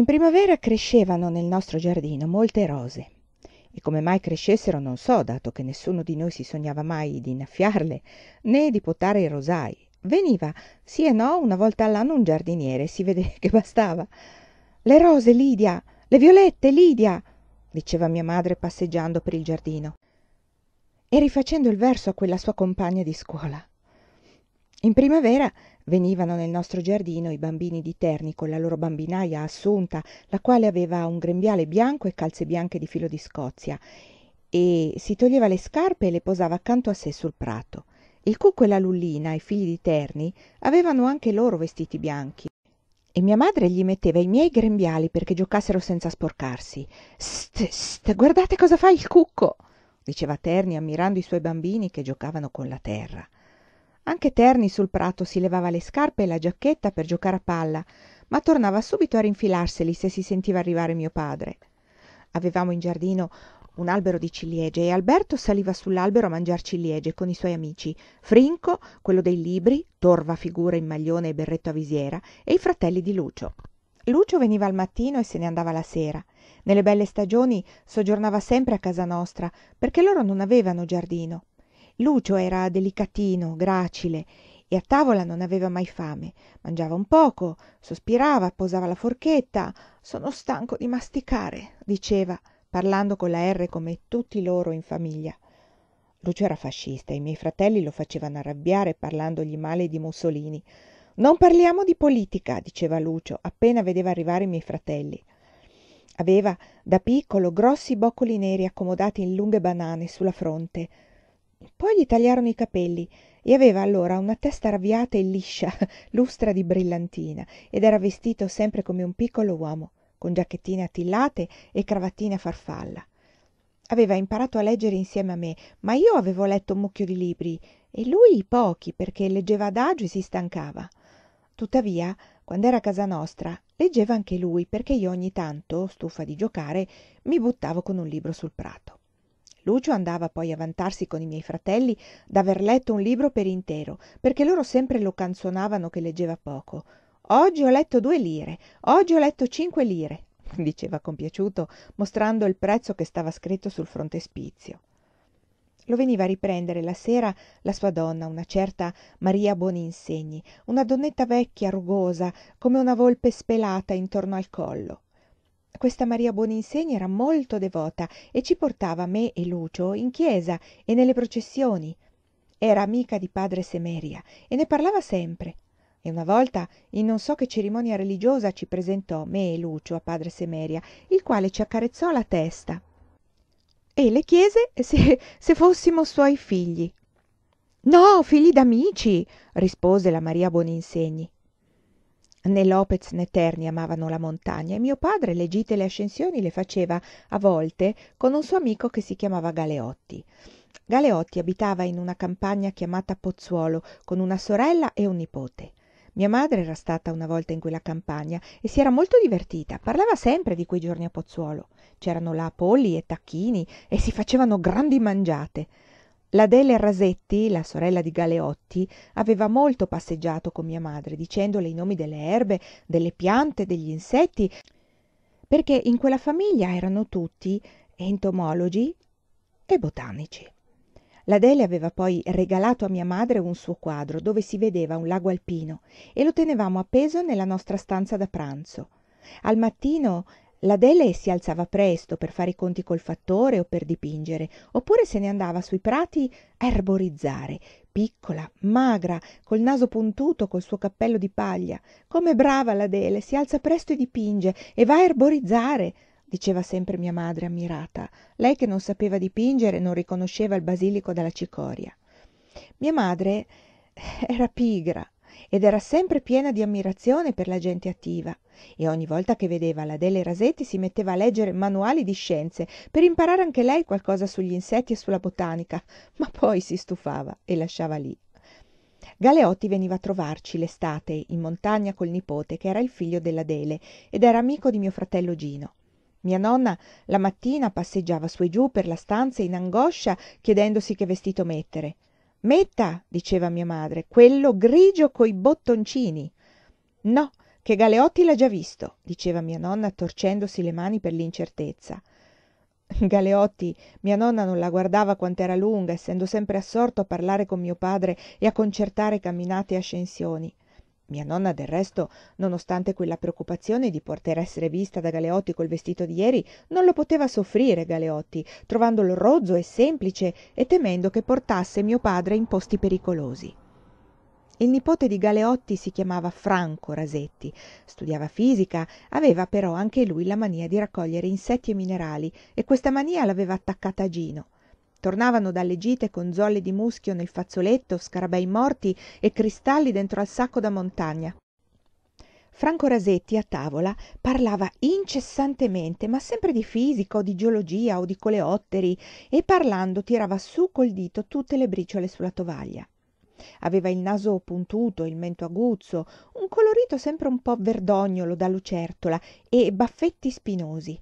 in primavera crescevano nel nostro giardino molte rose e come mai crescessero non so dato che nessuno di noi si sognava mai di innaffiarle, né di potare i rosai veniva sì e no una volta all'anno un giardiniere e si vedeva che bastava le rose Lidia, le violette Lidia, diceva mia madre passeggiando per il giardino e rifacendo il verso a quella sua compagna di scuola in primavera venivano nel nostro giardino i bambini di terni con la loro bambinaja assunta la quale aveva un grembiale bianco e calze bianche di filo di scozia e si toglieva le scarpe e le posava accanto a sé sul prato il cucco e la lullina i figli di terni avevano anche loro vestiti bianchi e mia madre gli metteva i miei grembiali perché giocassero senza sporcarsi. St, st, guardate cosa fa il cucco! diceva Terni ammirando i suoi bambini che giocavano con la terra anche terni sul prato si levava le scarpe e la giacchetta per giocare a palla ma tornava subito a rinfilarseli se si sentiva arrivare mio padre avevamo in giardino un albero di ciliegie e alberto saliva sull'albero a mangiar ciliegie con i suoi amici frinco quello dei libri torva figura in maglione e berretto a visiera e i fratelli di lucio lucio veniva al mattino e se ne andava la sera nelle belle stagioni soggiornava sempre a casa nostra perché loro non avevano giardino lucio era delicatino gracile e a tavola non aveva mai fame mangiava un poco sospirava posava la forchetta sono stanco di masticare diceva parlando con la r come tutti loro in famiglia lucio era fascista e i miei fratelli lo facevano arrabbiare parlandogli male di mussolini non parliamo di politica diceva lucio appena vedeva arrivare i miei fratelli aveva da piccolo grossi boccoli neri accomodati in lunghe banane sulla fronte poi gli tagliarono i capelli e aveva allora una testa arrabbiata e liscia lustra di brillantina ed era vestito sempre come un piccolo uomo con giacchettine attillate e cravattine a farfalla aveva imparato a leggere insieme a me ma io avevo letto un mucchio di libri e lui pochi perché leggeva adagio e si stancava tuttavia quand'era a casa nostra leggeva anche lui perché io ogni tanto stufa di giocare mi buttavo con un libro sul prato lucio andava poi a vantarsi con i miei fratelli d'aver letto un libro per intero perché loro sempre lo canzonavano che leggeva poco oggi ho letto due lire oggi ho letto cinque lire diceva compiaciuto mostrando il prezzo che stava scritto sul frontespizio lo veniva a riprendere la sera la sua donna una certa maria boninsegni una donnetta vecchia rugosa come una volpe spelata intorno al collo questa maria boninsegni era molto devota e ci portava me e lucio in chiesa e nelle processioni era amica di padre semeria e ne parlava sempre e una volta in non so che cerimonia religiosa ci presentò me e lucio a padre semeria il quale ci accarezzò la testa e le chiese se se fossimo suoi figli no figli d'amici rispose la maria boninsegni né lopez né terni amavano la montagna e mio padre le gite e le ascensioni le faceva a volte con un suo amico che si chiamava galeotti galeotti abitava in una campagna chiamata pozzuolo con una sorella e un nipote mia madre era stata una volta in quella campagna e si era molto divertita parlava sempre di quei giorni a pozzuolo c'erano là polli e tacchini e si facevano grandi mangiate l'adele rasetti la sorella di galeotti aveva molto passeggiato con mia madre dicendole i nomi delle erbe delle piante degli insetti perché in quella famiglia erano tutti entomologi e botanici l'adele aveva poi regalato a mia madre un suo quadro dove si vedeva un lago alpino e lo tenevamo appeso nella nostra stanza da pranzo al mattino la adele si alzava presto per fare i conti col fattore o per dipingere oppure se ne andava sui prati a erborizzare piccola magra col naso puntuto col suo cappello di paglia com'è brava l'adele si alza presto e dipinge e va a erborizzare diceva sempre mia madre ammirata lei che non sapeva dipingere e non riconosceva il basilico dalla cicoria mia madre eh, era pigra ed era sempre piena di ammirazione per la gente attiva e ogni volta che vedeva la adele rasetti si metteva a leggere manuali di scienze per imparare anche lei qualcosa sugli insetti e sulla botanica ma poi si stufava e lasciava lì galeotti veniva a trovarci l'estate in montagna col nipote che era il figlio dell'adele ed era amico di mio fratello gino mia nonna la mattina passeggiava su e giù per la stanza in angoscia chiedendosi che vestito mettere metta diceva mia madre quello grigio coi bottoncini no che galeotti l'ha già visto diceva mia nonna torcendosi le mani per l'incertezza galeotti mia nonna non la guardava quant'era lunga essendo sempre assorto a parlare con mio padre e a concertare camminate e ascensioni mia nonna del resto nonostante quella preoccupazione di poter essere vista da galeotti col vestito di jeri non lo poteva soffrire galeotti trovandolo rozzo e semplice e temendo che portasse mio padre in posti pericolosi il nipote di galeotti si chiamava franco rasetti studiava fisica aveva però anche lui la mania di raccogliere insetti e minerali e questa mania l'aveva attaccata a gino tornavano dalle gite con zolle di muschio nel fazzoletto scarabei morti e cristalli dentro al sacco da montagna franco rasetti a tavola parlava incessantemente ma sempre di fisica o di geologia o di coleotteri e parlando tirava su col dito tutte le briciole sulla tovaglia aveva il naso puntuto il mento aguzzo un colorito sempre un po verdognolo da lucertola e baffetti spinosi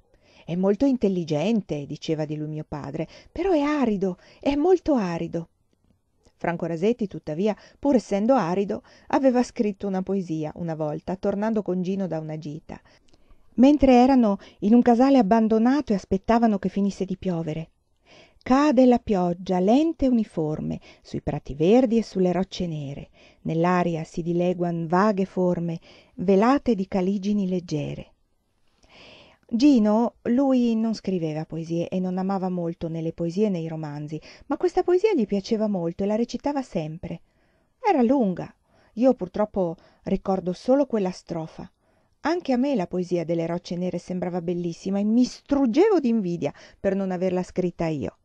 è molto intelligente diceva di lui mio padre però è arido è molto arido franco rasetti tuttavia pur essendo arido aveva scritto una poesia una volta tornando con gino da una gita mentre erano in un casale abbandonato e aspettavano che finisse di piovere cade la pioggia lenta e uniforme sui prati verdi e sulle rocce nere nell'aria si dileguan vaghe forme velate di caligini leggere gino lui non scriveva poesie e non amava molto né le poesie né i romanzi ma questa poesia gli piaceva molto e la recitava sempre era lunga io purtroppo ricordo solo quella strofa anche a me la poesia delle rocce nere sembrava bellissima e mi struggevo d'invidia per non averla scritta io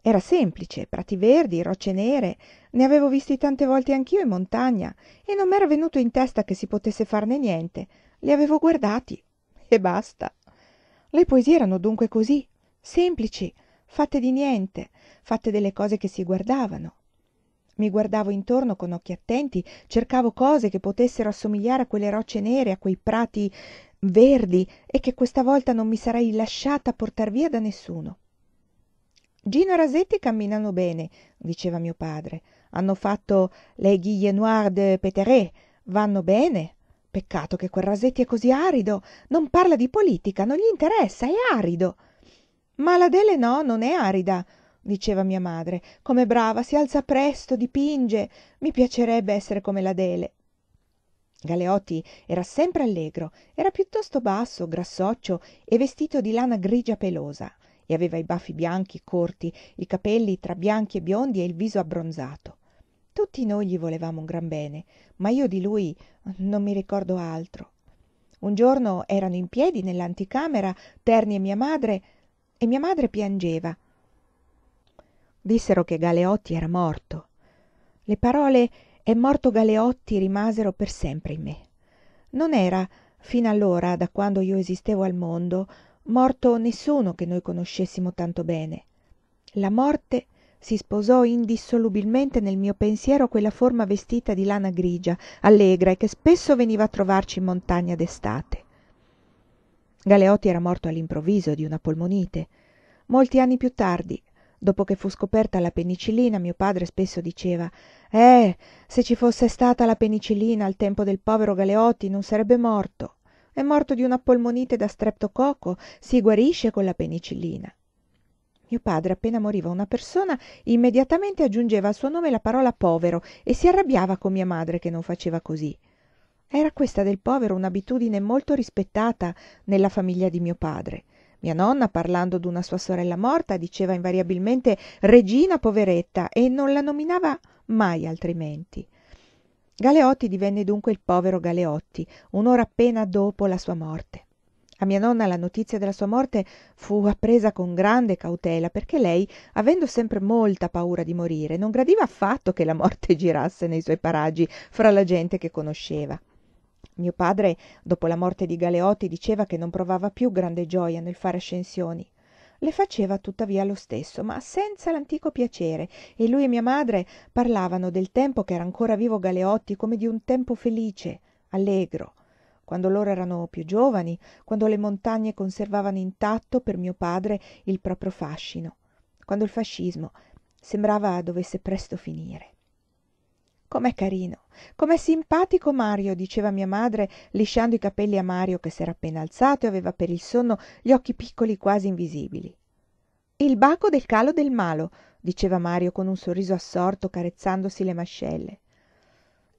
era semplice prati verdi rocce nere ne avevo visti tante volte anch'io in montagna e non m'era venuto in testa che si potesse farne niente li avevo guardati e basta le poesie erano dunque così, semplici fatte di niente fatte delle cose che si guardavano i guardavo intorno con occhi attenti cercavo cose che potessero assomigliare a quelle rocce nere a quei prati verdi e che questa volta non mi sarei lasciata portar via da nessuno gino rasetti camminano bene diceva mio padre hanno fatto le les guillenoirs de péterré vanno bene peccato che quel rasetti è così arido non parla di politica non gli interessa, è arido ma l'adele no non è arida diceva mia madre com'è brava si alza presto dipinge i piacerebbe essere come l'adele galeotti era sempre allegro era piuttosto basso grassoccio e vestito di lana grigia pelosa e aveva i baffi bianchi corti i capelli tra bianchi e biondi e il viso abbronzato tutti noi gli volevamo un gran bene ma io di lui eh, non mi ricordo altro un giorno erano in piedi nell'anticamera terni e mia madre e mia madre piangeva dissero che galeotti era morto le parole è morto galeotti rimasero per sempre in me non era fino allora da quando io esistevo al mondo morto nessuno che noi conoscessimo tanto bene la morte si sposò indissolubilmente nel mio pensiero quella forma vestita di lana grigia allegra e che spesso veniva a trovarci in montagna d'estate galeotti era morto all'improvviso di una polmonite molti anni più tardi dopo che fu scoperta la penicillina mio padre spesso diceva eh se ci fosse stata la penicillina al tempo del povero galeotti non sarebbe morto è morto di una polmonite da streptococco si guarisce con la penicillina mio padre appena moriva una persona immediatamente aggiungeva al suo nome la parola povero e si arrabbiava con mia madre che non faceva così. era questa del povero un'abitudine molto rispettata nella famiglia di mio padre mia nonna parlando d'una sua sorella morta diceva invariabilmente regina poveretta e non la nominava mai altrimenti galeotti divenne dunque il povero galeotti un'ora appena dopo la sua morte a mia nonna la notizia della sua morte fu appresa con grande cautela perché lei avendo sempre molta paura di morire non gradiva affatto che la morte girasse nei suoi paraggi fra la gente che conosceva mio padre dopo la morte di galeotti diceva che non provava più grande gioia nel fare ascensioni le faceva tuttavia lo stesso ma senza l'antico piacere e lui e mia madre parlavano del tempo che era ancora vivo galeotti come di un tempo felice allegro quando loro erano piú giovani quando le montagne conservavano intatto per mio padre il proprio fascino quando il fascismo sembrava dovesse presto finire com'è carino com'è simpatico mario diceva mia madre lisciando i capelli a mario che s'era appena alzato e aveva per il sonno gli occhi piccoli quasi invisibili il baco del calo del malo diceva mario con un sorriso assorto carezzandosi le mascelle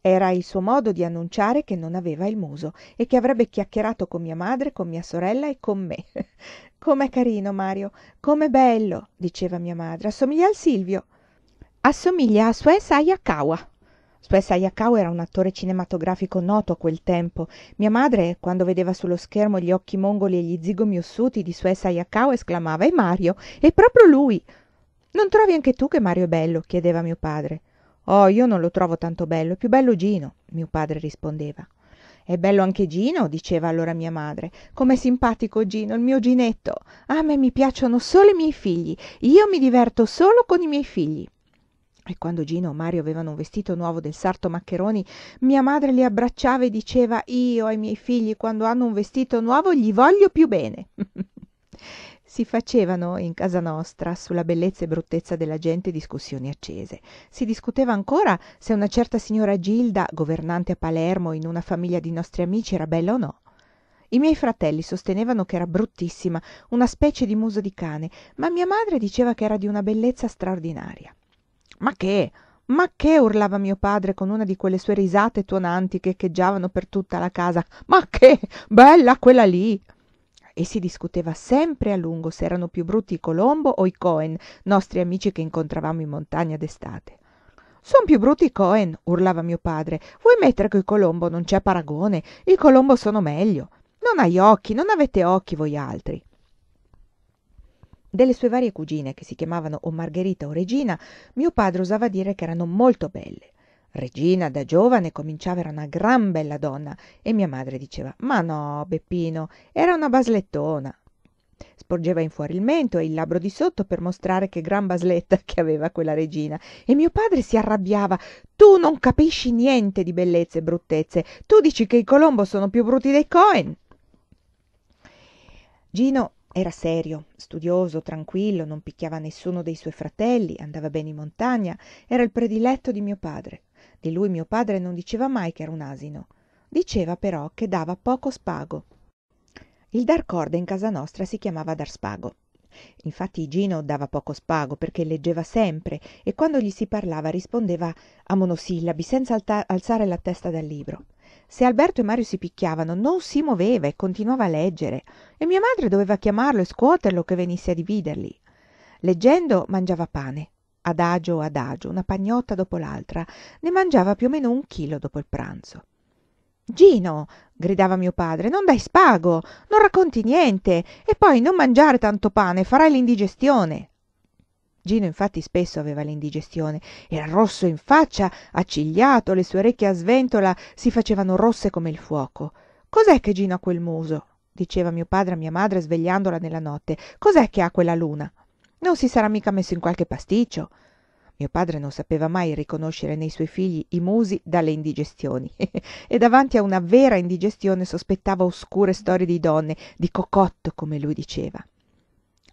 era il suo modo di annunciare che non aveva il muso e che avrebbe chiacchierato con mia madre con mia sorella e con me com'è carino mario com'è bello diceva mia madre assomiglia al silvio assomiglia a suez hayakawa Suez Hayakawa era un attore cinematografico noto a quel tempo. Mia madre, quando vedeva sullo schermo gli occhi mongoli e gli zigomi ossuti di Suez Hayakawa, esclamava E Mario! È proprio lui!» «Non trovi anche tu che Mario è bello?» chiedeva mio padre oh io non lo trovo tanto bello è più bello gino mio padre rispondeva è bello anche gino diceva allora mia madre com'è simpatico gino il mio ginetto a me mi piacciono solo i miei figli io mi diverto solo con i miei figli e quando Gino o Mario avevano un vestito nuovo del sarto Maccheroni, mia madre li abbracciava e diceva: Io ai miei figli, quando hanno un vestito nuovo, gli voglio più bene. si facevano in casa nostra sulla bellezza e bruttezza della gente discussioni accese si discuteva ancora se una certa signora gilda governante a palermo in una famiglia di nostri amici era bella o no i miei fratelli sostenevano che era bruttissima una specie di muso di cane ma mia madre diceva che era di una bellezza straordinaria ma che ma che urlava mio padre con una di quelle sue risate tuonanti che echeggiavano per tutta la casa ma che bella quella lì e si discuteva sempre a lungo se erano più brutti i colombo o i cohen nostri amici che incontravamo in montagna d'estate son più brutti i cohen urlava mio padre vuoi mettere che coi colombo non c'è paragone i colombo sono meglio non hai occhi non avete occhi voi altri delle sue varie cugine che si chiamavano o margherita o regina mio padre osava dire che erano molto belle regina da giovane cominciava era una gran bella donna e mia madre diceva ma no beppino era una baslettona sporgeva in fuori il mento e il labbro di sotto per mostrare che gran basletta che aveva quella regina e mio padre si arrabbiava tu non capisci niente di bellezze e bruttezze tu dici che i colombo sono più brutti dei cohen gino era serio, studioso, tranquillo, non picchiava nessuno dei suoi fratelli, andava bene in montagna, era il prediletto di mio padre di lui mio padre non diceva mai che era un asino diceva però che dava poco spago il dar corda in casa nostra si chiamava dar spago infatti Gino dava poco spago perché leggeva sempre e quando gli si parlava rispondeva a monosillabi senza alzare la testa dal libro se alberto e mario si picchiavano non si moveva e continuava a leggere e mia madre doveva chiamarlo e scuoterlo che venisse a dividerli leggendo mangiava pane adagio adagio una pagnotta dopo l'altra ne mangiava più o meno un chilo dopo il pranzo gino gridava mio padre non dai spago non racconti niente e poi non mangiare tanto pane farai l'indigestione gino infatti spesso aveva l'indigestione era rosso in faccia accigliato le sue orecchie a sventola si facevano rosse come il fuoco cos'è che gino ha quel muso diceva mio padre a mia madre svegliandola nella notte cos'è che ha quella luna non si sarà mica messo in qualche pasticcio mio padre non sapeva mai riconoscere nei suoi figli i musi dalle indigestioni e davanti a una vera indigestione sospettava oscure storie di donne di cocotto, come lui diceva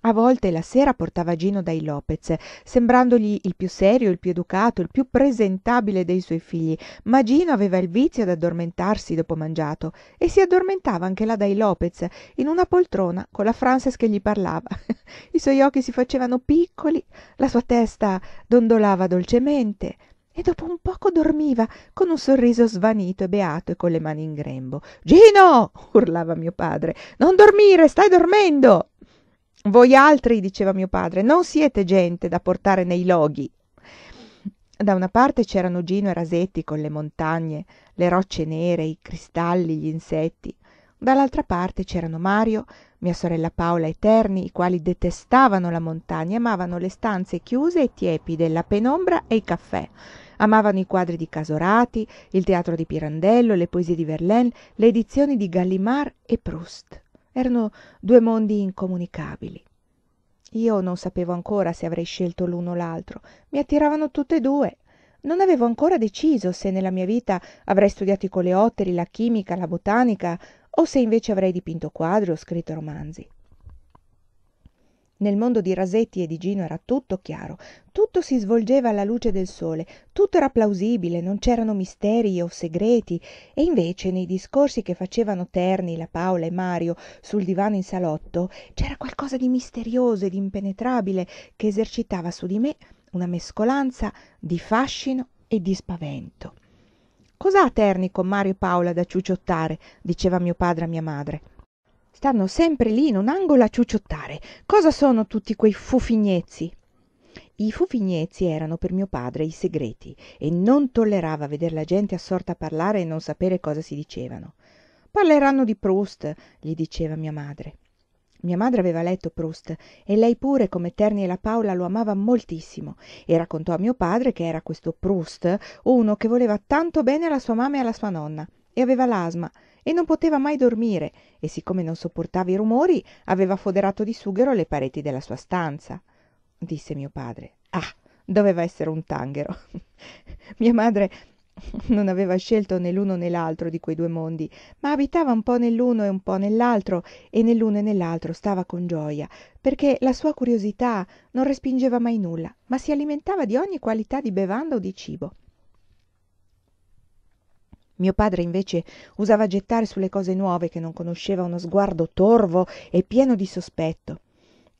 a volte la sera portava gino dai lopez sembrandogli il più serio il più educato il più presentabile dei suoi figli ma gino aveva il vizio d'addormentarsi dopo mangiato e si addormentava anche là dai lopez in una poltrona con la Frances che gli parlava i suoi occhi si facevano piccoli la sua testa dondolava dolcemente e dopo un poco dormiva con un sorriso svanito e beato e con le mani in grembo. Gino! urlava mio padre. Non dormire, stai dormendo! Voi altri, diceva mio padre, non siete gente da portare nei loghi. Da una parte c'erano Gino e Rasetti con le montagne, le rocce nere, i cristalli, gli insetti. Dall'altra parte c'erano Mario, mia sorella Paola e Terni, i quali detestavano la montagna, amavano le stanze chiuse e tiepide, la penombra e i caffè. Amavano i quadri di Casorati, il teatro di Pirandello, le poesie di Verlaine, le edizioni di Gallimard e Proust erano due mondi incomunicabili io non sapevo ancora se avrei scelto l'uno o l'altro Mi attiravano tutt'e due non avevo ancora deciso se nella mia vita avrei studiato i coleotteri la chimica la botanica o se invece avrei dipinto quadri o scritto romanzi nel mondo di rasetti e di gino era tutto chiaro tutto si svolgeva alla luce del sole tutto era plausibile non c'erano misteri o segreti e invece nei discorsi che facevano terni la paola e mario sul divano in salotto c'era qualcosa di misterioso e d'impenetrabile che esercitava su di me una mescolanza di fascino e di spavento cos'ha Terni con Mario e Paola da ciuciottare diceva mio padre a mia madre stanno sempre lì in un angolo a ciucciottare. cosa sono tutti quei fufignezzi i fufignezzi erano per mio padre i segreti e non tollerava veder la gente assorta a parlare e non sapere cosa si dicevano parleranno di proust gli diceva mia madre mia madre aveva letto Proust e lei pure, come Terni e la Paola, lo amava moltissimo e raccontò a mio padre che era questo Proust uno che voleva tanto bene alla sua mamma e alla sua nonna e aveva l'asma e non poteva mai dormire e siccome non sopportava i rumori aveva foderato di sughero le pareti della sua stanza disse mio padre ah doveva essere un tanghero mia madre non aveva scelto né l'uno né l'altro di quei due mondi ma abitava un po nell'uno e un po nell'altro e nell'uno e nell'altro stava con gioja perché la sua curiosità non respingeva mai nulla ma si alimentava di ogni qualità di bevanda o di cibo mio padre invece usava gettare sulle cose nuove che non conosceva uno sguardo torvo e pieno di sospetto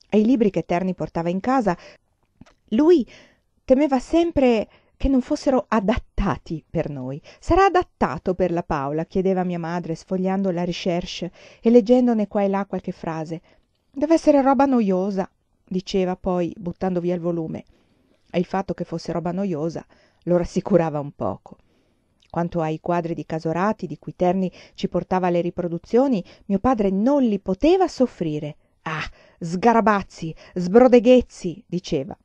e i libri che terni portava in casa lui temeva sempre che non fossero adattati per noi sarà adattato per la paola chiedeva mia madre sfogliando la recherche e leggendone qua e là qualche frase dev'essere roba noiosa, diceva poi buttando via il volume e il fatto che fosse roba noiosa lo rassicurava un poco quanto ai quadri di casorati di cui terni ci portava le riproduzioni mio padre non li poteva soffrire ah sgarabazzi sbrodeghezzi diceva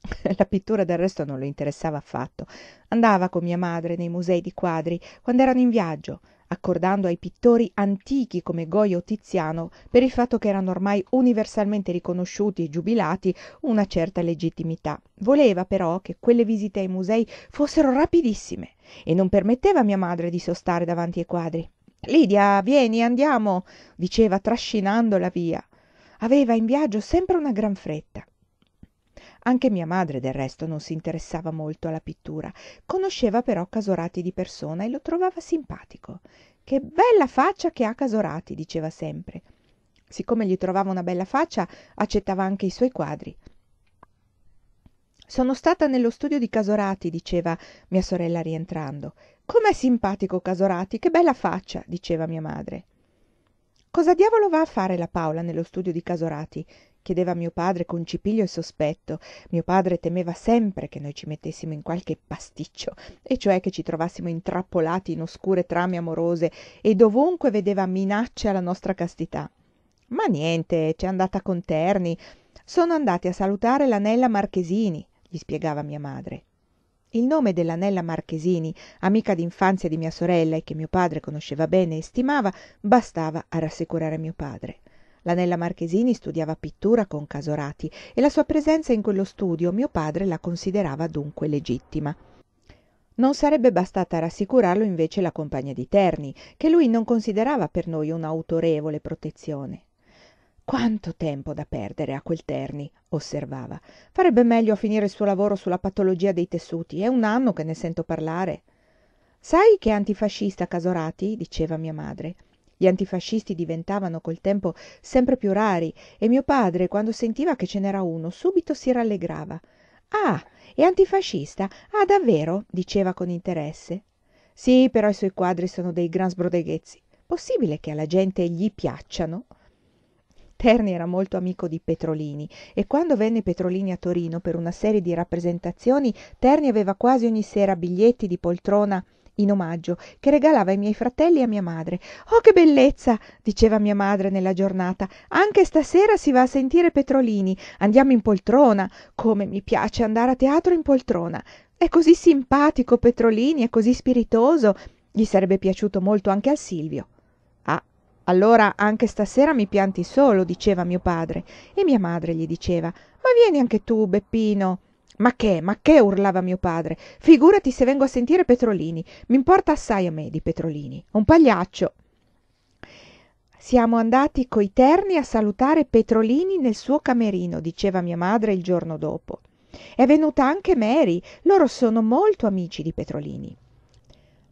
la pittura del resto non lo interessava affatto andava con mia madre nei musei di quadri quand'erano in viaggio accordando ai pittori antichi come goya o tiziano per il fatto ch'erano ormai universalmente riconosciuti e giubilati una certa legittimità voleva però che quelle visite ai musei fossero rapidissime e non permetteva a mia madre di sostare davanti ai quadri Lidia, vieni andiamo diceva trascinandola via aveva in viaggio sempre una gran fretta anche mia madre del resto non si interessava molto alla pittura conosceva però casorati di persona e lo trovava simpatico che bella faccia che ha casorati diceva sempre siccome gli trovava una bella faccia accettava anche i suoi quadri sono stata nello studio di casorati diceva mia sorella rientrando com'è simpatico casorati che bella faccia diceva mia madre cosa diavolo va a fare la paola nello studio di casorati chiedeva a mio padre con cipiglio e sospetto mio padre temeva sempre che noi ci mettessimo in qualche pasticcio e cioè che ci trovassimo intrappolati in oscure trame amorose e dovunque vedeva minacce alla nostra castità ma niente c'è andata con terni sono andati a salutare l'anella marchesini gli spiegava mia madre il nome dell'anella marchesini amica d'infanzia di mia sorella e che mio padre conosceva bene e stimava bastava a rassicurare mio padre L'anella marchesini studiava pittura con casorati e la sua presenza in quello studio mio padre la considerava dunque legittima non sarebbe bastata a rassicurarlo invece la compagna di terni che lui non considerava per noi un'autorevole protezione quanto tempo da perdere a quel Terni, osservava. Farebbe meglio a finire il suo lavoro sulla patologia dei tessuti. È un anno che ne sento parlare. Sai che è antifascista Casorati? diceva mia madre gli antifascisti diventavano col tempo sempre più rari e mio padre quando sentiva che ce n'era uno subito si rallegrava ah è antifascista ah davvero diceva con interesse Sì, però i suoi quadri sono dei gran sbrodeghezzi possibile che alla gente gli piacciano Terni era molto amico di Petrolini e quando venne Petrolini a Torino per una serie di rappresentazioni Terni aveva quasi ogni sera biglietti di poltrona in omaggio che regalava ai miei fratelli e a mia madre oh che bellezza diceva mia madre nella giornata anche stasera si va a sentire petrolini andiamo in poltrona come mi piace andare a teatro in poltrona è così simpatico petrolini è così spiritoso gli sarebbe piaciuto molto anche al Silvio ah allora anche stasera mi pianti solo diceva mio padre e mia madre gli diceva ma vieni anche tu beppino ma che ma che urlava mio padre figurati se vengo a sentire petrolini m'importa assai a me di petrolini un pagliaccio siamo andati coi terni a salutare petrolini nel suo camerino diceva mia madre il giorno dopo è venuta anche mary loro sono molto amici di petrolini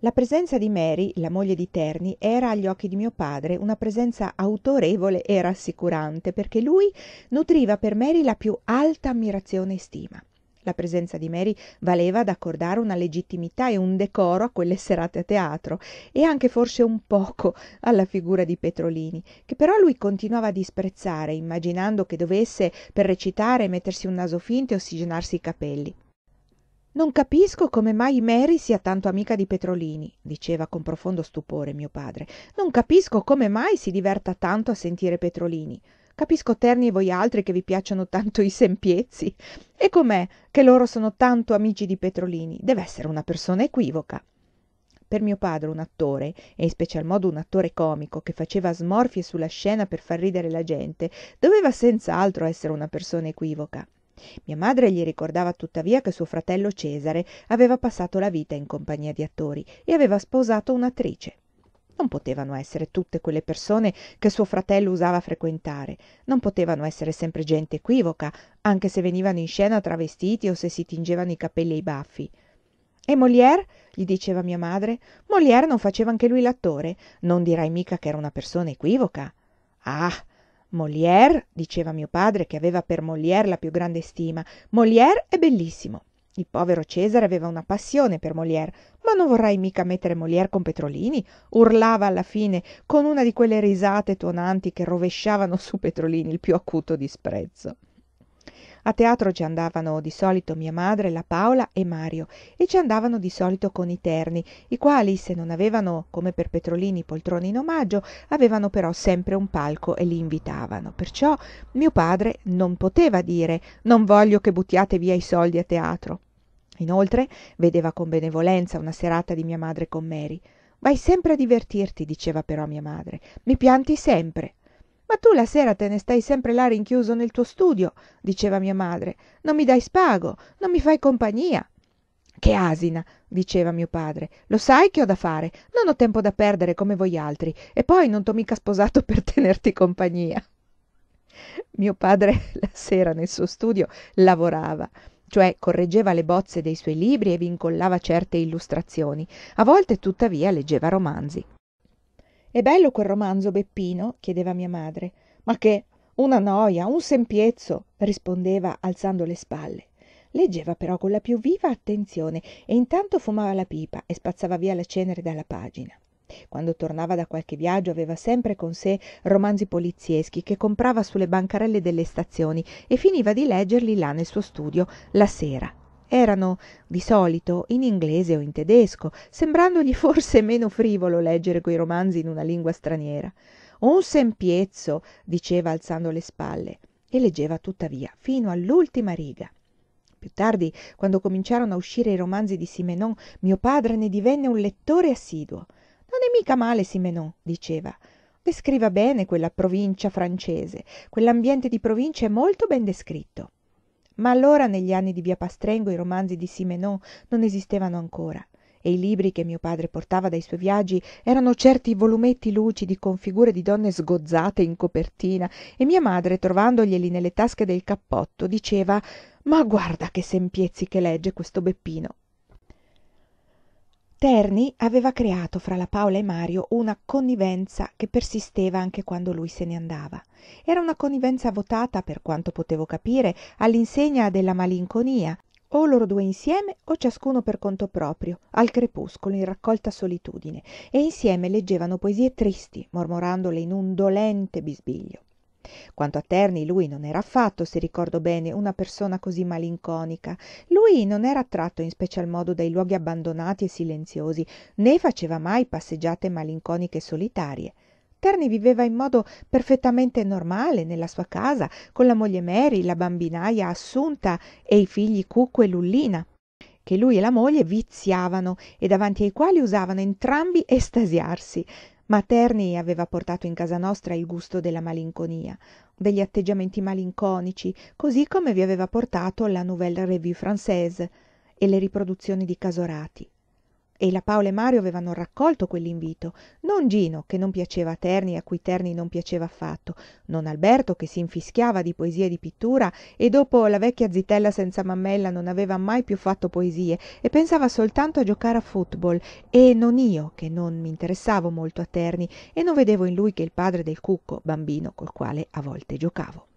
la presenza di Mary, la moglie di Terni, era agli occhi di mio padre una presenza autorevole e rassicurante, perché lui nutriva per Mary la più alta ammirazione e stima la presenza di mary valeva ad accordare una legittimità e un decoro a quelle serate a teatro e anche forse un poco alla figura di petrolini che però lui continuava a disprezzare immaginando che dovesse per recitare mettersi un naso finto e ossigenarsi i capelli non capisco come mai mary sia tanto amica di petrolini diceva con profondo stupore mio padre non capisco come mai si diverta tanto a sentire petrolini capisco terni e voi altri che vi piacciono tanto i sempiezzi e com'è che loro sono tanto amici di petrolini dev'essere una persona equivoca per mio padre un attore e in special modo un attore comico che faceva smorfie sulla scena per far ridere la gente doveva senz'altro essere una persona equivoca mia madre gli ricordava tuttavia che suo fratello cesare aveva passato la vita in compagnia di attori e aveva sposato un'attrice non potevano essere tutte quelle persone che suo fratello usava frequentare non potevano essere sempre gente equivoca anche se venivano in scena travestiti o se si tingevano i capelli e i baffi e molière gli diceva mia madre molière non faceva anche lui l'attore non dirai mica che era una persona equivoca ah molière diceva mio padre che aveva per molière la più grande stima molière è bellissimo il povero cesare aveva una passione per molière ma non vorrai mica mettere molière con petrolini urlava alla fine con una di quelle risate tuonanti che rovesciavano su petrolini il più acuto disprezzo a teatro ci andavano di solito mia madre la paola e mario e ci andavano di solito con i terni i quali se non avevano come per petrolini poltroni in omaggio avevano però sempre un palco e li invitavano perciò mio padre non poteva dire non voglio che buttiate via i soldi a teatro inoltre vedeva con benevolenza una serata di mia madre con mary vai sempre a divertirti diceva però mia madre mi pianti sempre ma tu la sera te ne stai sempre là rinchiuso nel tuo studio diceva mia madre non mi dai spago non mi fai compagnia che asina diceva mio padre lo sai che ho da fare non ho tempo da perdere come voi altri e poi non t'ho mica sposato per tenerti compagnia mio padre la sera nel suo studio lavorava cioè correggeva le bozze dei suoi libri e vincollava certe illustrazioni a volte tuttavia leggeva romanzi è bello quel romanzo beppino chiedeva mia madre ma che una noja un sempiezzo rispondeva alzando le spalle leggeva però con la più viva attenzione e intanto fumava la pipa e spazzava via la cenere dalla pagina quando tornava da qualche viaggio aveva sempre con sé romanzi polizieschi che comprava sulle bancarelle delle stazioni e finiva di leggerli là nel suo studio la sera erano di solito in inglese o in tedesco sembrandogli forse meno frivolo leggere quei romanzi in una lingua straniera un sempiezzo diceva alzando le spalle e leggeva tuttavia fino all'ultima riga più tardi quando cominciarono a uscire i romanzi di simenon mio padre ne divenne un lettore assiduo non è mica male simenon diceva descriva bene quella provincia francese quell'ambiente di provincia è molto ben descritto ma allora negli anni di via pastrengo i romanzi di simenon non esistevano ancora e i libri che mio padre portava dai suoi viaggi erano certi volumetti lucidi con figure di donne sgozzate in copertina e mia madre trovandoglieli nelle tasche del cappotto diceva ma guarda che sempiezzi che legge questo beppino Terni aveva creato fra la Paola e Mario una connivenza che persisteva anche quando lui se ne andava. Era una connivenza votata, per quanto potevo capire, all'insegna della malinconia, o loro due insieme o ciascuno per conto proprio, al crepuscolo in raccolta solitudine, e insieme leggevano poesie tristi, mormorandole in un dolente bisbiglio quanto a terni lui non era affatto se ricordo bene una persona così malinconica lui non era attratto in special modo dai luoghi abbandonati e silenziosi né faceva mai passeggiate malinconiche e solitarie terni viveva in modo perfettamente normale nella sua casa con la moglie mary la bambinaja assunta e i figli Cucco e lullina che lui e la moglie viziavano e davanti ai quali usavano entrambi estasiarsi ma terni aveva portato in casa nostra il gusto della malinconia degli atteggiamenti malinconici così come vi aveva portato la nouvelle revue française e le riproduzioni di casorati e la paola e mario avevano raccolto quell'invito non gino che non piaceva a terni e a cui terni non piaceva affatto non alberto che s'infischiava di poesie e di pittura e dopo la vecchia zitella senza mammella non aveva mai più fatto poesie e pensava soltanto a giocare a football e non io che non m'interessavo molto a terni e non vedevo in lui che il padre del cucco bambino col quale a volte giocavo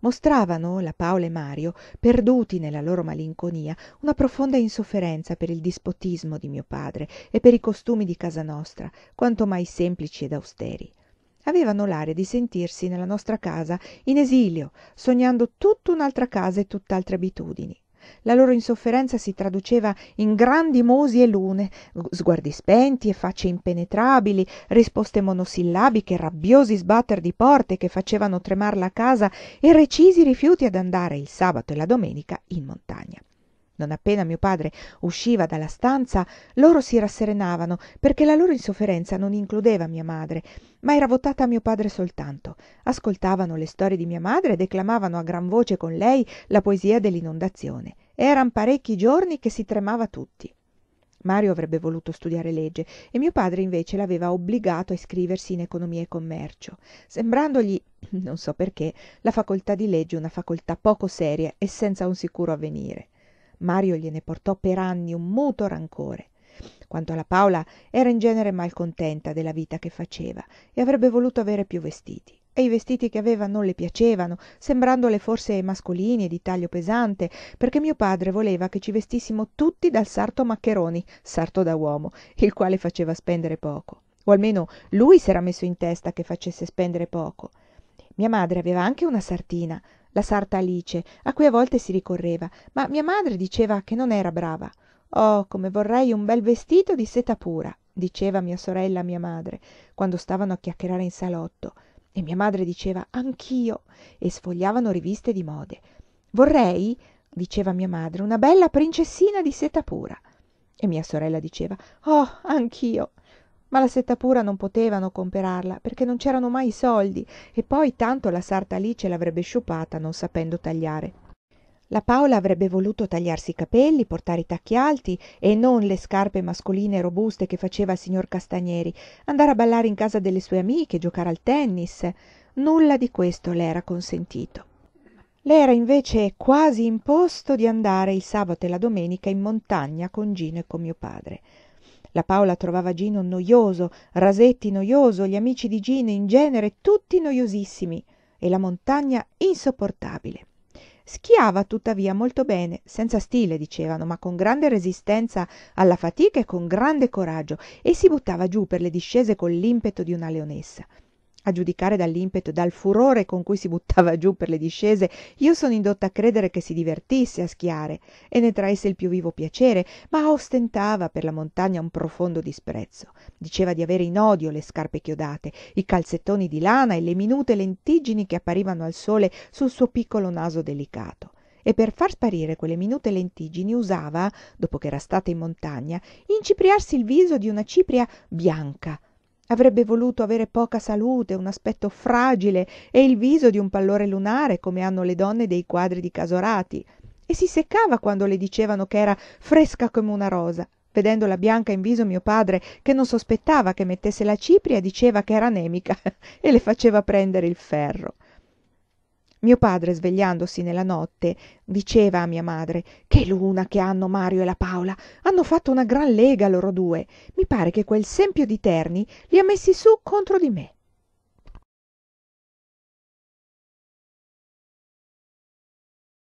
mostravano la paola e mario perduti nella loro malinconia una profonda insofferenza per il dispotismo di mio padre e per i costumi di casa nostra quanto mai semplici ed austeri avevano l'aria di sentirsi nella nostra casa in esilio sognando tutt'un'altra casa e tutt'altre abitudini la loro insofferenza si traduceva in grandi mosi e lune sguardi spenti e facce impenetrabili risposte monosillabiche rabbiosi sbatter di porte che facevano tremar la casa e recisi rifiuti ad andare il sabato e la domenica in montagna non appena mio padre usciva dalla stanza loro si rasserenavano perché la loro insofferenza non includeva mia madre ma era votata a mio padre soltanto ascoltavano le storie di mia madre e declamavano a gran voce con lei la poesia dell'inondazione eran parecchi giorni che si tremava tutti mario avrebbe voluto studiare legge e mio padre invece l'aveva obbligato a iscriversi in economia e commercio sembrandogli non so perché la facoltà di legge una facoltà poco seria e senza un sicuro avvenire mario gliene portò per anni un muto rancore quanto alla paola era in genere malcontenta della vita che faceva e avrebbe voluto avere più vestiti e i vestiti che aveva non le piacevano sembrandole forse mascolini e di taglio pesante perché mio padre voleva che ci vestissimo tutti dal sarto maccheroni sarto da uomo il quale faceva spendere poco o almeno lui s'era messo in testa che facesse spendere poco mia madre aveva anche una sartina la sarta alice a cui a volte si ricorreva ma mia madre diceva che non era brava oh come vorrei un bel vestito di seta pura diceva mia sorella a mia madre quando stavano a chiacchierare in salotto e mia madre diceva anch'io e sfogliavano riviste di mode vorrei diceva mia madre una bella princessina di seta pura e mia sorella diceva oh anch'io ma la seta pura non potevano comperarla perché non c'erano mai i soldi e poi tanto la sarta alice l'avrebbe sciupata non sapendo tagliare la paola avrebbe voluto tagliarsi i capelli portare i tacchi alti e non le scarpe mascoline e robuste che faceva il signor castagnieri andare a ballare in casa delle sue amiche giocare al tennis nulla di questo le era consentito le era invece quasi imposto di andare il sabato e la domenica in montagna con gino e con mio padre la paola trovava gino nojoso rasetti nojoso gli amici di gino in genere tutti noiosissimi e la montagna insopportabile schiava tuttavia molto bene senza stile dicevano ma con grande resistenza alla fatica e con grande coraggio e si buttava giú per le discese con l'impeto di una leonessa a giudicare dall'impeto e dal furore con cui si buttava giù per le discese io sono indotta a credere che si divertisse a schiare e ne traesse il più vivo piacere ma ostentava per la montagna un profondo disprezzo diceva di avere in odio le scarpe chiodate i calzettoni di lana e le minute lentiggini che apparivano al sole sul suo piccolo naso delicato e per far sparire quelle minute lentiggini usava dopo ch'era stata in montagna incipriarsi il viso di una cipria bianca avrebbe voluto aver poca salute un aspetto fragile e il viso di un pallore lunare come hanno le donne dei quadri di casorati e si seccava quando le dicevano ch'era fresca come una rosa vedendola bianca in viso mio padre che non sospettava che mettesse la cipria diceva ch'era anemica e le faceva prendere il ferro mio padre svegliandosi nella notte diceva a mia madre che luna che hanno mario e la paola hanno fatto una gran lega loro due i pare che quel sempio di terni li ha messi su contro di me